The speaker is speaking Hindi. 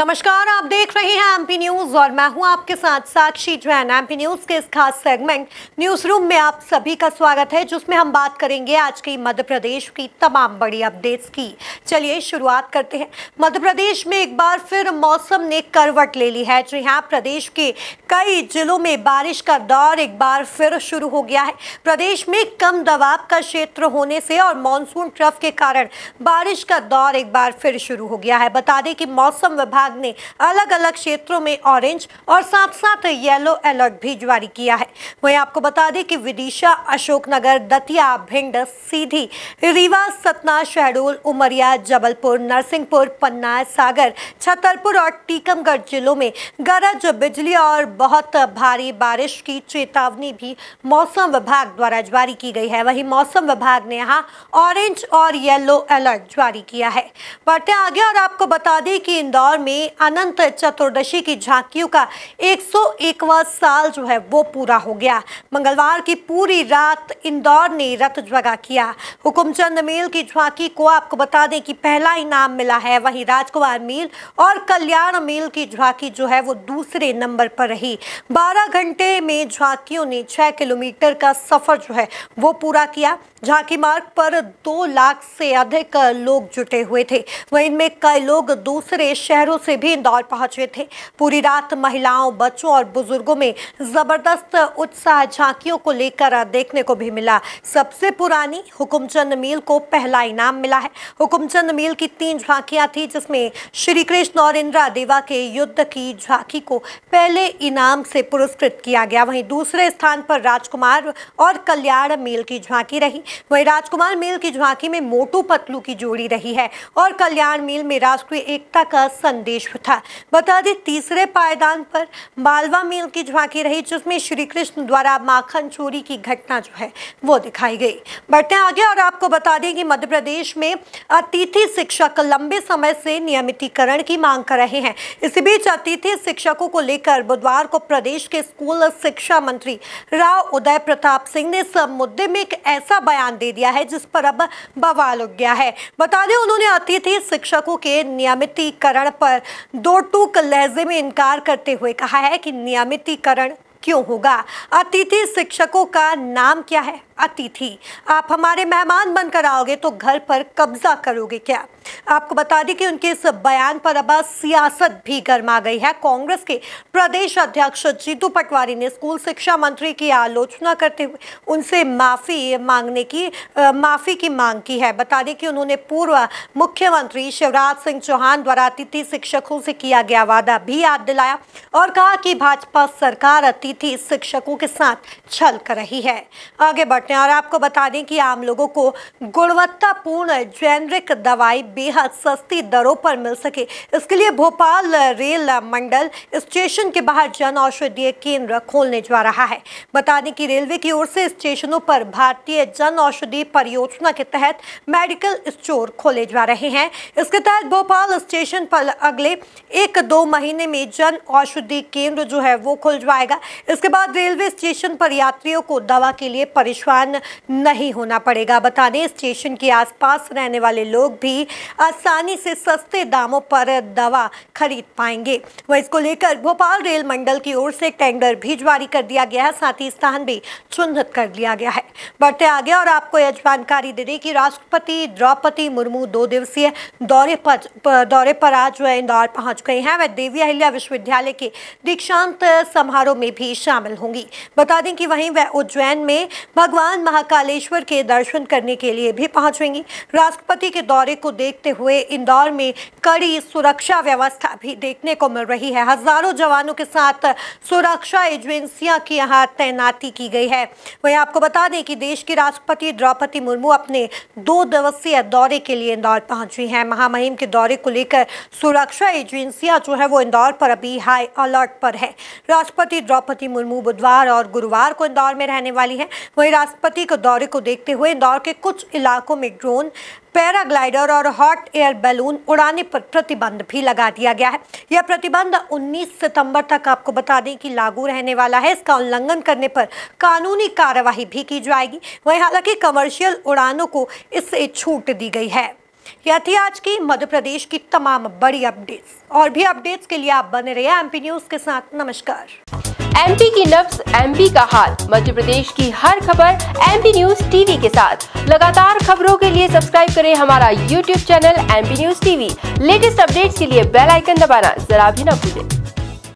नमस्कार आप देख रहे हैं एमपी न्यूज और मैं हूं आपके साथ साक्षी जैन एमपी न्यूज के इस खास सेगमेंट न्यूज रूम में आप सभी का स्वागत है जिसमें हम बात करेंगे आज की मध्य प्रदेश की तमाम बड़ी अपडेट्स की चलिए शुरुआत करते हैं मध्य प्रदेश में एक बार फिर मौसम ने करवट ले ली है जी हाँ प्रदेश के कई जिलों में बारिश का दौर एक बार फिर शुरू हो गया है प्रदेश में कम दबाव का क्षेत्र होने से और मानसून ट्रफ के कारण बारिश का दौर एक बार फिर शुरू हो गया है बता दें कि मौसम विभाग विभाग ने अलग अलग क्षेत्रों में ऑरेंज और साथ साथ येलो अलर्ट भी जारी किया है वही आपको बता दें कि विदिशा अशोकनगर दतिया भिंड सीधी रीवा सतना शहडोल उमरिया जबलपुर नरसिंहपुर पन्ना सागर छतरपुर और टीकमगढ़ जिलों में गरज बिजली और बहुत भारी बारिश की चेतावनी भी मौसम विभाग द्वारा जारी की गई है वही मौसम विभाग ने यहाँ ऑरेंज और येलो अलर्ट जारी किया है बढ़ते आगे और आपको बता दें कि इंदौर में में अनंत चतुर्दशी की झांकियों का 101वां साल जो है वो पूरा हो गया मंगलवार की पूरी रात इंदौर ने रथ जगा किया हुकुमचंद मेल की झांकी को आपको बता दें कि पहला इनाम मिला है वहीं राजकुमार मेल और कल्याण मेल की झांकी जो है वो दूसरे नंबर पर रही बारह घंटे में झांकियों ने छह किलोमीटर का सफर जो है वो पूरा किया झांकी मार्ग पर दो लाख से अधिक लोग जुटे हुए थे वहीं इनमें कई लोग दूसरे शहरों से भी इंदौर पहुंचे थे पूरी रात महिलाओं बच्चों और बुजुर्गों में जबरदस्त उत्साह झांकियों को लेकर देखने को भी मिला सबसे पुरानी हुकुमचंद मील को पहला इनाम मिला है हुकुमचंद मील की तीन झांकियां थी जिसमें श्री कृष्ण और इंदिरा देवा के युद्ध की झांकी को पहले इनाम से पुरस्कृत किया गया वहीं दूसरे स्थान पर राजकुमार और कल्याण मेल की झांकी रही वहीं राजकुमार मेल की झांकी में मोटू पतलू की जोड़ी रही है और कल्याण मेल में राष्ट्रीय एकता का संदेश प्रदेश था बता दें तीसरे पायदान पर मालवा मेल की झांकी रही जिसमें श्री कृष्ण द्वारा माखन चोरी की घटना जो है वो दिखाई गई बढ़ते आगे और आपको बता दें कि मध्य प्रदेश में अतिथि शिक्षक लंबे समय से नियमितीकरण की मांग कर रहे हैं इसी बीच अतिथि शिक्षकों को लेकर बुधवार को प्रदेश के स्कूल शिक्षा मंत्री राव उदय प्रताप सिंह ने सब मुद्दे में एक ऐसा बयान दे दिया है जिस पर अब बवाल उठ गया है बता दें उन्होंने अतिथि शिक्षकों के नियमितीकरण पर दो टूक लहजे में इनकार करते हुए कहा है कि नियमितीकरण क्यों होगा अतिथि शिक्षकों का नाम क्या है अतिथि आप हमारे मेहमान बनकर आओगे तो घर पर कब्जा करोगे क्या आपको बता दें कि उनके इस बयान पर अब सियासत भी गर्मा गई है कांग्रेस के प्रदेश अध्यक्ष जीतू पटवारी ने स्कूल शिक्षा मंत्री की आलोचना करते हुए उनसे माफी मांगने की माफी की मांग की है बता दें कि उन्होंने पूर्व मुख्यमंत्री शिवराज सिंह चौहान द्वारा अतिथि शिक्षकों से किया गया वादा भी याद दिलाया और कहा कि भाजपा सरकार अति अतिथि शिक्षकों के साथ छल कर रही है आगे बढ़ते हैं और आपको बता दें कि आम लोगों को गुणवत्तापूर्ण जेनरिक दवाई बेहद सस्ती दरों पर मिल सके इसके लिए भोपाल रेल मंडल स्टेशन के बाहर जन औषधीय केंद्र खोलने जा रहा है बता दें कि रेलवे की ओर से स्टेशनों पर भारतीय जन औषधि परियोजना के तहत मेडिकल स्टोर खोले जा रहे हैं इसके तहत भोपाल स्टेशन पर अगले एक दो महीने में जन औषधि केंद्र जो है वो खुल जाएगा इसके बाद रेलवे स्टेशन पर यात्रियों को दवा के लिए परेशान नहीं होना पड़ेगा बता दें स्टेशन के आसपास रहने वाले लोग भी आसानी से सस्ते दामों पर दवा खरीद पाएंगे वह इसको लेकर भोपाल रेल मंडल की ओर से टेंडर भी जारी कर दिया गया है साथ ही स्थान भी चिन्हित कर दिया गया है बढ़ते आगे और आपको यह जानकारी दे दें कि राष्ट्रपति द्रौपदी मुर्मू दो दिवसीय दौरे पर दौरे पर आज इंदौर पहुंच गए हैं वह देवी अहिल्या विश्वविद्यालय के दीक्षांत समारोह में भी भी शामिल होंगी बता दें कि वहीं वह उज्जैन में भगवान महाकालेश्वर के दर्शन करने के लिए भी पहुंचेंगी राष्ट्रपति के दौरे को देखते हुए इंदौर में कड़ी सुरक्षा व्यवस्था भी देखने को मिल रही है हजारों जवानों के साथ सुरक्षा एजेंसियां की यहाँ तैनाती की गई है वहीं आपको बता दें कि देश की राष्ट्रपति द्रौपदी मुर्मू अपने दो दिवसीय दौरे के लिए इंदौर पहुंची हैं महामहिम के दौरे को लेकर सुरक्षा एजेंसियां जो है वो इंदौर पर अभी हाई अलर्ट पर है राष्ट्रपति द्रौपदी द्रौपदी मुर्मू बुधवार और गुरुवार को इंदौर में रहने वाली हैं वहीं राष्ट्रपति के दौरे को देखते हुए इंदौर के कुछ इलाकों में ड्रोन पैराग्लाइडर और हॉट एयर बैलून उड़ाने पर प्रतिबंध भी लगा दिया गया है यह प्रतिबंध 19 सितंबर तक आपको बता दें कि लागू रहने वाला है इसका उल्लंघन करने पर कानूनी कार्यवाही भी की जाएगी वहीं हालांकि कमर्शियल उड़ानों को इससे छूट दी गई है यह थी आज की मध्य प्रदेश की तमाम बड़ी अपडेट्स और भी अपडेट्स के लिए आप बने रहिए एमपी न्यूज के साथ नमस्कार एमपी की नब्स एमपी का हाल मध्य प्रदेश की हर खबर एमपी न्यूज टीवी के साथ लगातार खबरों के लिए सब्सक्राइब करें हमारा YouTube channel MP news TV latest updates के लिए बेल आइकन दबाना जरा भी न भूलें